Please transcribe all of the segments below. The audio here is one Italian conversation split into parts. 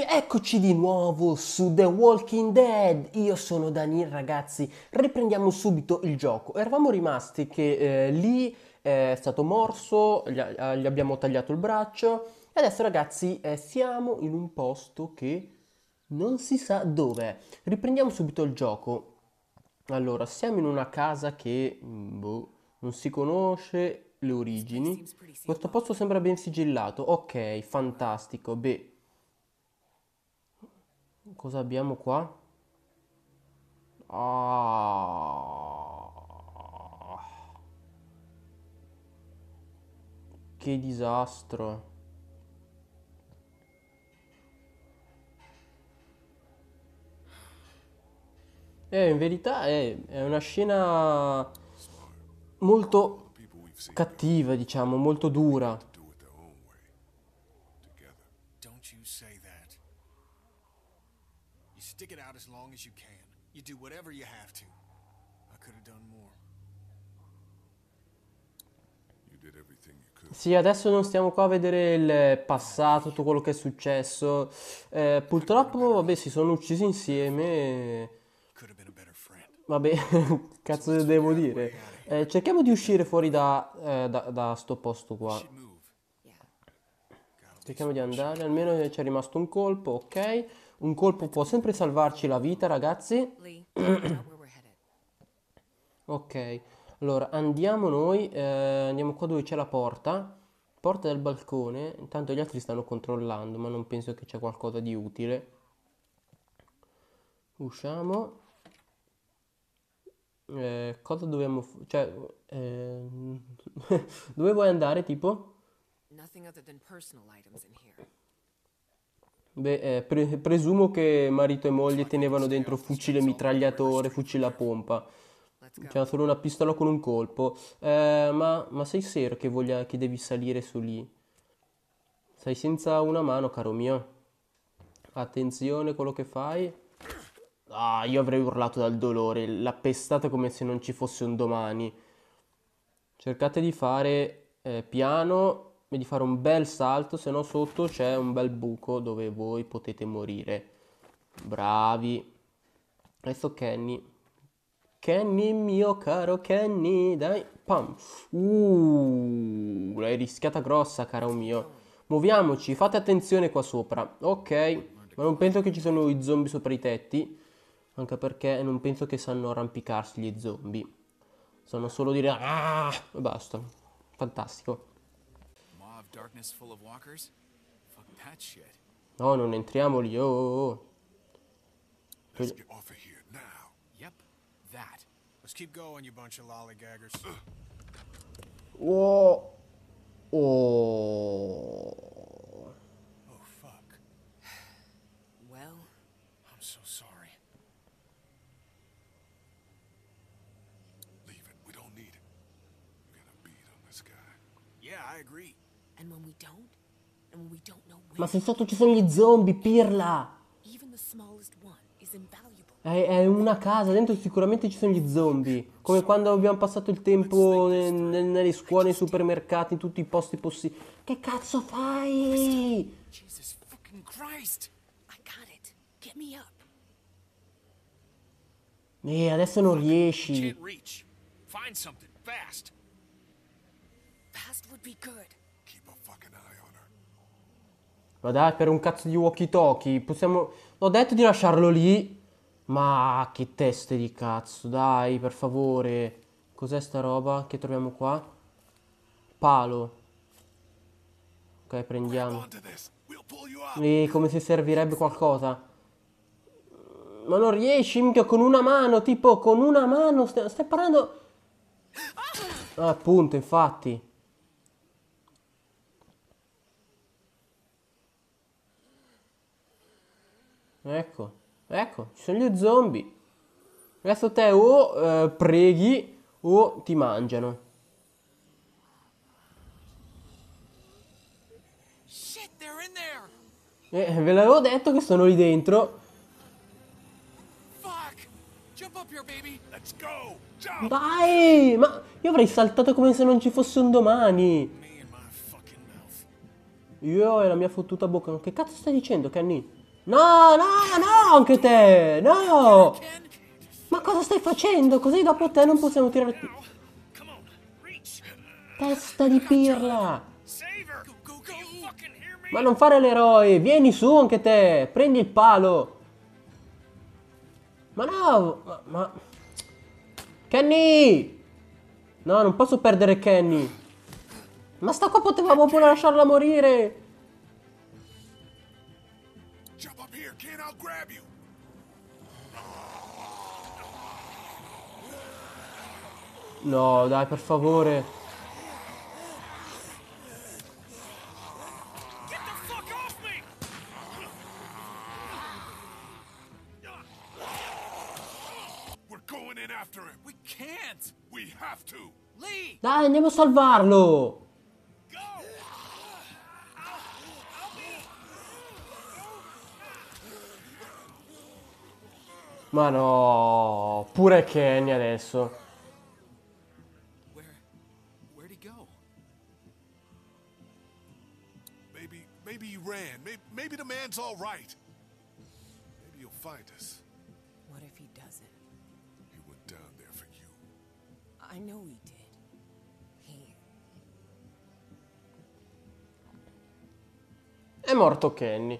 amici, eccoci di nuovo su The Walking Dead. Io sono Daniel, ragazzi. Riprendiamo subito il gioco. Eravamo rimasti che eh, lì eh, è stato morso, gli, eh, gli, abbiamo tagliato il braccio. E adesso, ragazzi, eh, siamo in un posto che non si sa dove. Riprendiamo subito il gioco. Allora, siamo in una casa che mm, boh, non si conosce le origini. Questo posto sembra ben sigillato. Ok, fantastico. Beh, Cosa abbiamo qua? Ah. Che disastro. Eh, in verità è, è una scena molto cattiva, diciamo, molto dura. Stick it out as long as you can. You do whatever you have to. I could have done more. Sì, adesso non stiamo qua a vedere il passato, tutto quello che è successo. Eh, purtroppo, vabbè, si sono uccisi insieme. Vabbè, cazzo devo dire. Eh, cerchiamo di uscire fuori da, eh, da, da sto posto qua. Cerchiamo di andare, almeno ci è rimasto un colpo, ok. Un colpo può sempre salvarci la vita, ragazzi. ok, allora andiamo noi, eh, andiamo qua dove c'è la porta. Porta del balcone, intanto gli altri stanno controllando, ma non penso che c'è qualcosa di utile. Usciamo. Eh, cosa dobbiamo... cioè... Eh, dove vuoi andare, tipo? Nothing other than personal items in here. Beh, eh, pre- presumo che marito e moglie tenevano dentro fucile mitragliatore, fucile a pompa. C'era solo una pistola con un colpo. Eh, ma, ma, sei serio che, voglia, che devi salire su lì? Sei senza una mano, caro mio. Attenzione quello che fai. Ah, io avrei urlato dal dolore, l'ha pestata come se non ci fosse un domani. Cercate di fare eh, piano di fare un bel salto, se no sotto c'è un bel buco dove voi potete morire. Bravi. Adesso Kenny. Kenny, mio caro Kenny, dai. Pam. Uh, l'hai rischiata grossa, caro mio. Muoviamoci, fate attenzione qua sopra. Ok, ma non penso che ci sono i zombie sopra i tetti. Anche perché non penso che sanno arrampicarsi gli zombie. Sanno solo dire... Ah! E basta. Fantastico. darkness full of walkers? Fuck that shit. No, non entriamo lì. Oh, oh, oh. Let's get off of here now. Yep, that. Let's keep going, you bunch of lollygaggers. Oh, Oh. Oh fuck. Well, I'm so sorry. Leave it. We don't need it. We beat on this guy. Yeah, I agree. Ma se sotto ci sono gli zombie, pirla! È, è una casa, dentro sicuramente ci sono gli zombie. Come quando abbiamo passato il tempo nel, nelle scuole, nei supermercati, in tutti i posti possibili. Che cazzo fai? Jesus fucking Christ! I got it. Get me up. Eh, adesso non riesci. Can't reach. Find something fast. Fast would be good. Ma dai, per un cazzo di walkie-talkie, possiamo... L'ho detto di lasciarlo lì, ma che teste di cazzo, dai, per favore. Cos'è sta roba che troviamo qua? Palo. Ok, prendiamo. E come se servirebbe qualcosa. Ma non riesci, mica, con una mano, tipo, con una mano, stai, stai parlando... Ah, appunto, ah, infatti. Ecco, ecco, ci sono gli zombie. Adesso te o eh, preghi o ti mangiano. Eh, ve l'avevo detto che sono lì dentro. Vai, ma io avrei saltato come se non ci fosse un domani. Io e la mia fottuta bocca. Che cazzo stai dicendo, Kenny? No, no, no, anche te! No! Ma cosa stai facendo? Così dopo te non possiamo tirare... Testa di pirla! Ma non fare l'eroe! Vieni su anche te! Prendi il palo! Ma no! Ma... ma... Kenny! No, non posso perdere Kenny! Ma sta qua potevamo pure lasciarla morire! in, I'll grab you. No, dai, per favore. Dai, andiamo a salvarlo! Ma no, pure Kenny adesso. Maybe he ran. Maybe, maybe the man's all right. Maybe he'll find us. What if he doesn't? He went down there for you. I know he did. He... È morto Kenny.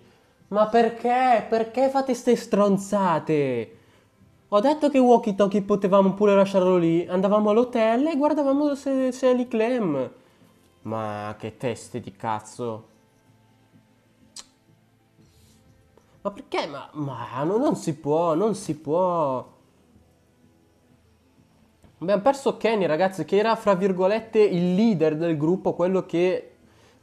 Ma perché? Perché fate ste stronzate? Ho detto che walkie talkie potevamo pure lasciarlo lì. Andavamo all'hotel e guardavamo se, se è lì Clem. Ma che teste di cazzo. Ma perché? Ma, ma no, non si può, non si può. Abbiamo perso Kenny, ragazzi, che era fra virgolette il leader del gruppo, quello che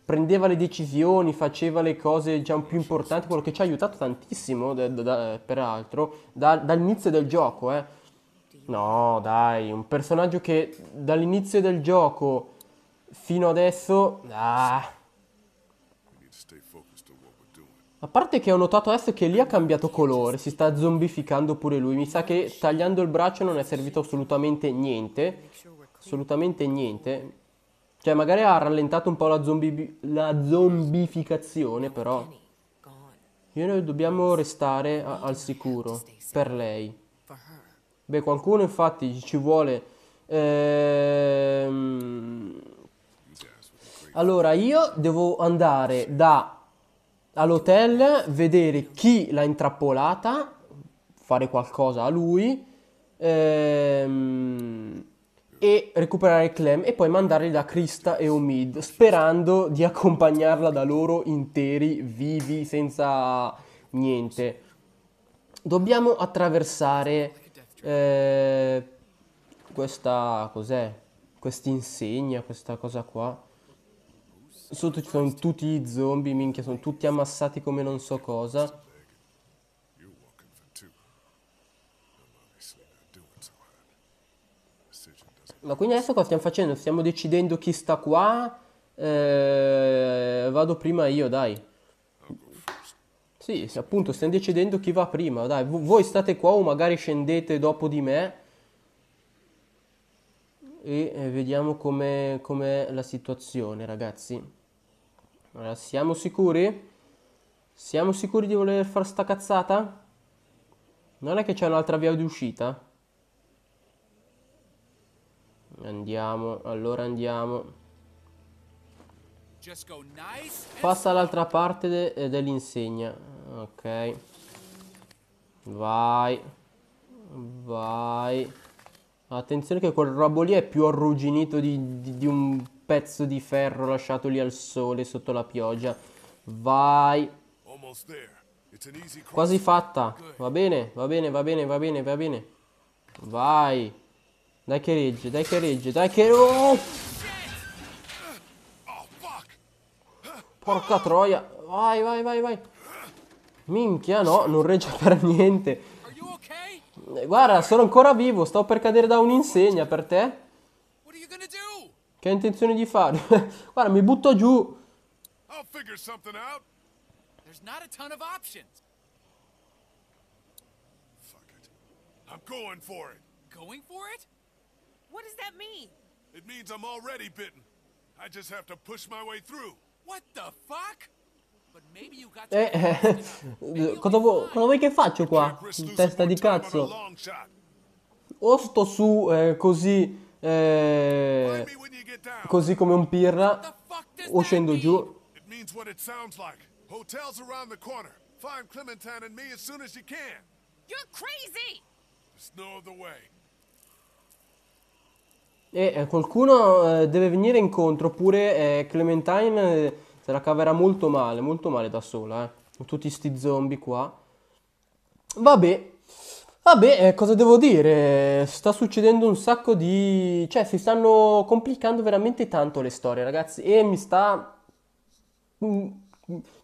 prendeva le decisioni, faceva le cose diciamo, più importanti, quello che ci ha aiutato tantissimo, da, da, peraltro, da, dall'inizio del gioco. Eh. No, dai, un personaggio che dall'inizio del gioco fino adesso... Ah. A parte che ho notato adesso che lì ha cambiato colore, si sta zombificando pure lui. Mi sa che tagliando il braccio non è servito assolutamente niente. Assolutamente niente. Cioè, magari ha rallentato un po' la, zombi- la zombificazione, però. Io e noi dobbiamo restare a- al sicuro. Per lei. Beh, qualcuno infatti ci vuole... Ehm... Allora, io devo andare da... all'hotel, vedere chi l'ha intrappolata, fare qualcosa a lui. Ehm e recuperare Clem e poi mandarli da Krista e Omid, sperando di accompagnarla da loro interi, vivi, senza niente. Dobbiamo attraversare eh, questa cos'è? Quest'insegna, questa cosa qua. Sotto ci sono tutti i zombie, minchia, sono tutti ammassati come non so cosa. Ma quindi adesso cosa stiamo facendo? Stiamo decidendo chi sta qua? Eh, vado prima io, dai. Sì, appunto, stiamo decidendo chi va prima, dai. voi state qua o magari scendete dopo di me. E eh, vediamo com'è, com'è la situazione, ragazzi. Allora, siamo sicuri? Siamo sicuri di voler fare sta cazzata? Non è che c'è un'altra via di uscita? Andiamo, allora andiamo. Passa all'altra parte de eh, dell'insegna. Ok. Vai. Vai. Attenzione che quel robo lì è più arrugginito di, di, di un pezzo di ferro lasciato lì al sole sotto la pioggia. Vai. Quasi fatta. Va bene, va bene, va bene, va bene, va bene. Vai. Dai che regge, dai che regge, dai che... Oh! Porca troia. Vai, vai, vai, vai. Minchia, no, non regge per niente. Eh, guarda, sono ancora vivo, sto per cadere da un'insegna per te. Che hai intenzione di fare? Guarda, mi butto giù. Fuck it. I'm going Going for it? What does that mean? It means I'm already bitten. I just have to push my way through. What the fuck? Eh, eh, cosa, vu cosa, vuoi che faccio qua? Testa di cazzo. O sto su eh, così, eh, così come un pirra, o scendo giù. Hotels around the corner. Find Clementine and me as soon as you can. You're crazy! There's no other way. E eh, qualcuno eh, deve venire incontro, oppure eh, Clementine se la caverà molto male, molto male da sola, eh. Tutti sti zombie qua. Vabbè, Vabbè, cosa devo dire? Sta succedendo un sacco di... Cioè, si stanno complicando veramente tanto le storie, ragazzi. E mi sta... Mm,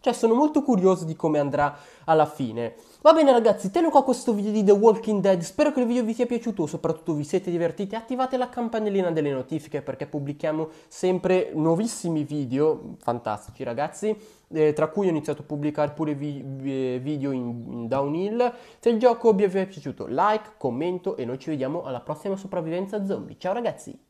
cioè, sono molto curioso di come andrà alla fine. Va bene ragazzi, teniamo qua questo video di The Walking Dead, spero che il video vi sia piaciuto, soprattutto vi siete divertiti, attivate la campanellina delle notifiche perché pubblichiamo sempre nuovissimi video, fantastici ragazzi, eh, tra cui ho iniziato a pubblicare pure vi- video in, in downhill. Se il gioco vi è piaciuto, like, commento e noi ci vediamo alla prossima sopravvivenza zombie. Ciao ragazzi!